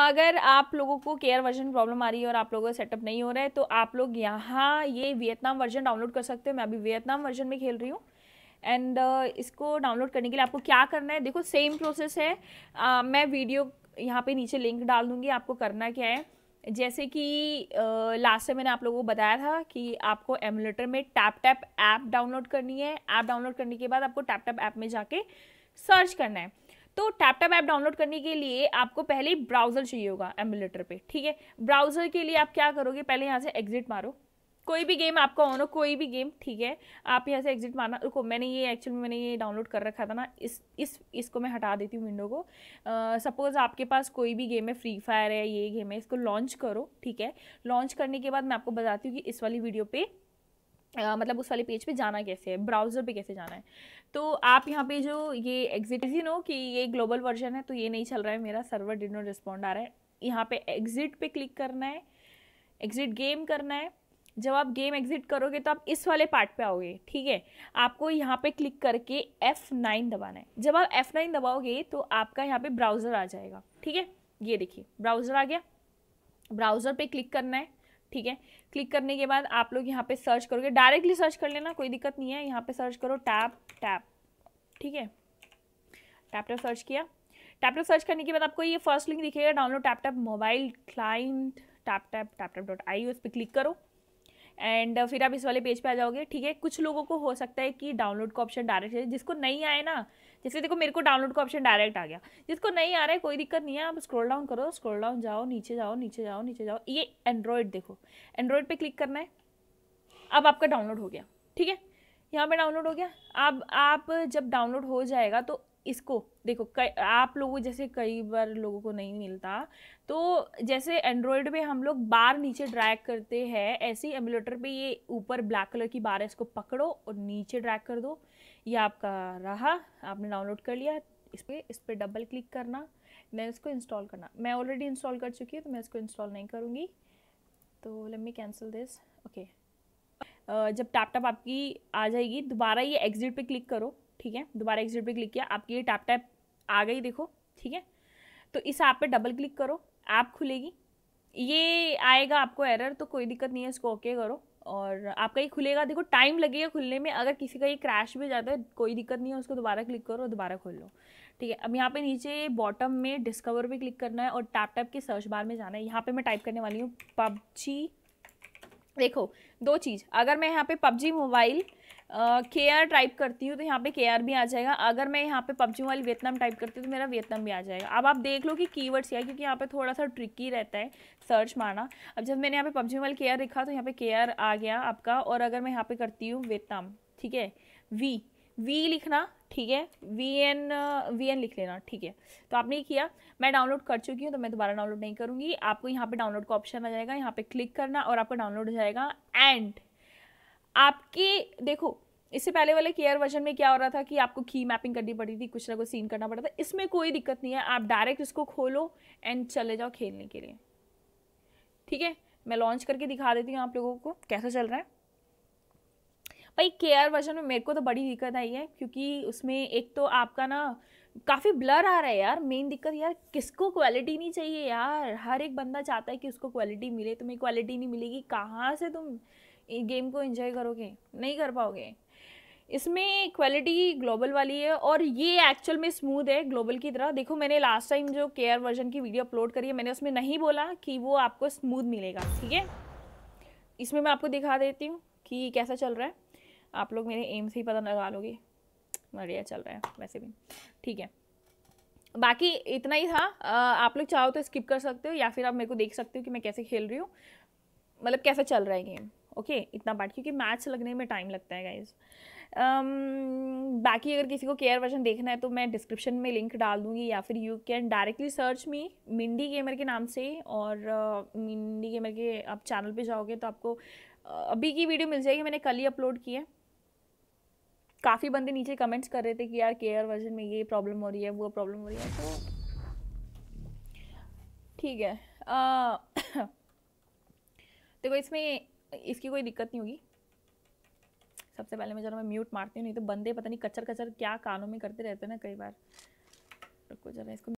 अगर आप लोगों को केयर वर्जन प्रॉब्लम आ रही है और आप लोगों का सेटअप नहीं हो रहा है तो आप लोग यहाँ ये वियतनाम वर्जन डाउनलोड कर सकते हो मैं अभी वियतनाम वर्जन में खेल रही हूँ एंड uh, इसको डाउनलोड करने के लिए आपको क्या करना है देखो सेम प्रोसेस है uh, मैं वीडियो यहाँ पे नीचे लिंक डाल दूँगी आपको करना क्या है जैसे कि लास्ट uh, से मैंने आप लोगों को बताया था कि आपको एमुलेटर में टैप टैप ऐप डाउनलोड करनी है ऐप डाउनलोड करने के बाद आपको टैप टैप ऐप में जाके सर्च करना है तो टैपटैप ऐप डाउनलोड करने के लिए आपको पहले ही ब्राउज़र चाहिए होगा एमुलेटर पे ठीक है ब्राउज़र के लिए आप क्या करोगे पहले यहाँ से एग्जिट मारो कोई भी गेम आपका ऑन हो कोई भी गेम ठीक है आप यहाँ से एग्जिट मारना रुको मैंने ये एक्चुअली मैंने ये डाउनलोड कर रखा था ना इस इस इसको मैं हटा देती हूँ विंडो को सपोज़ uh, आपके पास कोई भी गेम है फ्री फायर है ये गेम है इसको लॉन्च करो ठीक है लॉन्च करने के बाद मैं आपको बताती हूँ कि इस वाली वीडियो पे आ, मतलब उस वाले पेज पे जाना कैसे है ब्राउज़र पे कैसे जाना है तो आप यहाँ पे जो ये एग्जिट यू नो कि ये ग्लोबल वर्जन है तो ये नहीं चल रहा है मेरा सर्वर डिड नॉट रिस्पॉन्ड आ रहा है यहाँ पे एग्जिट पे क्लिक करना है एग्जिट गेम करना है जब आप गेम एग्जिट करोगे तो आप इस वाले पार्ट पे आओगे ठीक है आपको यहाँ पे क्लिक करके F9 दबाना है जब आप F9 दबाओगे तो आपका यहाँ पे ब्राउज़र आ जाएगा ठीक है ये देखिए ब्राउज़र आ गया ब्राउज़र पे क्लिक करना है ठीक है क्लिक करने के बाद आप लोग यहाँ पे सर्च करोगे डायरेक्टली सर्च कर लेना कोई दिक्कत नहीं है यहाँ पे सर्च करो टैप टैप ठीक है टैप टैप सर्च किया टैप टैप सर्च करने के बाद आपको ये फर्स्ट लिंक दिखेगा download tap tap mobile client tap tap tap tap dot I उस पर क्लिक करो एंड फिर आप इस वाले पेज पे आ जाओगे ठीक है कुछ लोगों को हो सकता है कि डाउनलोड का ऑप्शन डायरेक्ट है जिसको नहीं आए ना जैसे देखो मेरे को डाउनलोड का ऑप्शन डायरेक्ट आ गया जिसको नहीं आ रहा है कोई दिक्कत नहीं है आप स्क्रॉल डाउन करो स्क्रॉल डाउन जाओ नीचे जाओ नीचे जाओ नीचे जाओ ये एंड्रॉयड देखो एंड्रॉयड पर क्लिक करना है अब आपका डाउनलोड हो गया ठीक है यहाँ पर डाउनलोड हो गया अब आप जब डाउनलोड हो जाएगा तो इसको देखो आप लोगों जैसे कई बार लोगों को नहीं मिलता तो जैसे एंड्रॉयड में हम लोग बार नीचे ड्रैग करते हैं ऐसे ही एमुलेटर पे ये ऊपर ब्लैक कलर की बार है इसको पकड़ो और नीचे ड्रैग कर दो ये आपका रहा आपने डाउनलोड कर लिया इस पर इस पर डबल क्लिक करना मैं इसको इंस्टॉल करना मैं ऑलरेडी इंस्टॉल कर चुकी हूँ तो मैं इसको इंस्टॉल नहीं करूँगी तो let me cancel this okay जब टैप टैप आपकी आ जाएगी दोबारा ये एग्जिट पे क्लिक करो ठीक है दोबारा एग्जिट पे क्लिक किया आपकी ये टैप टैप आ गई देखो ठीक है तो इस ऐप पे डबल क्लिक करो ऐप खुलेगी ये आएगा आपको एरर तो कोई दिक्कत नहीं है इसको ओके करो और आपका ये खुलेगा देखो टाइम लगेगा खुलने में अगर किसी का ये क्रैश भी जाता है कोई दिक्कत नहीं है उसको दोबारा क्लिक करो दोबारा खोल लो ठीक है अब यहाँ पे नीचे बॉटम में डिस्कवर पे क्लिक करना है और टैप टैप के सर्च बार में जाना है यहाँ पे मैं टाइप करने वाली हूँ पबजी देखो दो चीज़ अगर मैं यहाँ पे PUBG mobile K R type करती हूँ तो यहाँ पे के आर भी आ जाएगा अगर मैं यहाँ पे पबजी मोबाइल वियतनाम टाइप करती हूँ तो मेरा वियतनाम भी आ जाएगा अब आप देख लो कि कीवर्ड्स क्या क्योंकि यहाँ पे थोड़ा सा ट्रिकी रहता है सर्च मारना अब जब मैंने यहाँ पे पबजी मोबाइल के आर लिखा तो यहाँ पे के आर आ गया आपका और अगर मैं यहाँ पे करती हूँ वियतनाम ठीक है वी वी लिखना ठीक है वी एन वी एन लिख लेना ठीक है तो आपने ये किया मैं डाउनलोड कर चुकी हूँ तो मैं दोबारा डाउनलोड नहीं करूँगी आपको यहाँ पे डाउनलोड का ऑप्शन आ जाएगा यहाँ पे क्लिक करना और आपका डाउनलोड हो जाएगा एंड आपकी देखो इससे पहले वाले केयर वर्जन में क्या हो रहा था कि आपको की मैपिंग करनी पड़ी थी कुछ ना कुछ सीन करना पड़ा था इसमें कोई दिक्कत नहीं है आप डायरेक्ट इसको खोलो एंड चले जाओ खेलने के लिए ठीक है मैं लॉन्च करके दिखा देती हूँ आप लोगों को कैसा चल रहा है भाई के आर वर्जन में मेरे को तो बड़ी दिक्कत आई है क्योंकि उसमें एक तो आपका ना काफ़ी ब्लर आ रहा है यार मेन दिक्कत यार किसको क्वालिटी नहीं चाहिए यार हर एक बंदा चाहता है कि उसको क्वालिटी मिले तुम्हें क्वालिटी नहीं मिलेगी कहाँ से तुम गेम को इन्जॉय करोगे नहीं कर पाओगे इसमें क्वालिटी ग्लोबल वाली है और ये एक्चुअल में स्मूथ है ग्लोबल की तरह देखो मैंने लास्ट टाइम जो केयर वर्जन की वीडियो अपलोड करी है मैंने उसमें नहीं बोला कि वो आपको स्मूथ मिलेगा ठीक है इसमें मैं आपको दिखा देती हूँ कि कैसा चल रहा है आप लोग मेरे एम से ही पता लगा लोगे बढ़िया चल रहा है वैसे भी ठीक है बाकी इतना ही था आप लोग चाहो तो स्किप कर सकते हो या फिर आप मेरे को देख सकते हो कि मैं कैसे खेल रही हूँ मतलब कैसा चल रहा है गेम ओके इतना पार्ट क्योंकि मैच लगने में टाइम लगता है गाइज um, बाकी अगर किसी को केयर वर्जन देखना है तो मैं डिस्क्रिप्शन में लिंक डाल दूंगी या फिर you can directly search me Mindy gamer के नाम से और मिंडी uh, गेमर के आप चैनल पे जाओगे तो आपको uh, अभी की वीडियो मिल जाएगी मैंने कल ही अपलोड की है काफ़ी बंदे नीचे कमेंट्स कर रहे थे कि यार केयर वर्जन में ये प्रॉब्लम हो रही है वो प्रॉब्लम हो रही है तो ठीक है देखो इसमें इसकी कोई दिक्कत नहीं होगी सबसे पहले मैं जरा मैं म्यूट मारती हूँ नहीं तो बंदे पता नहीं कचर कचर क्या कानों में करते रहते हैं ना कई बार रुको जरा इसको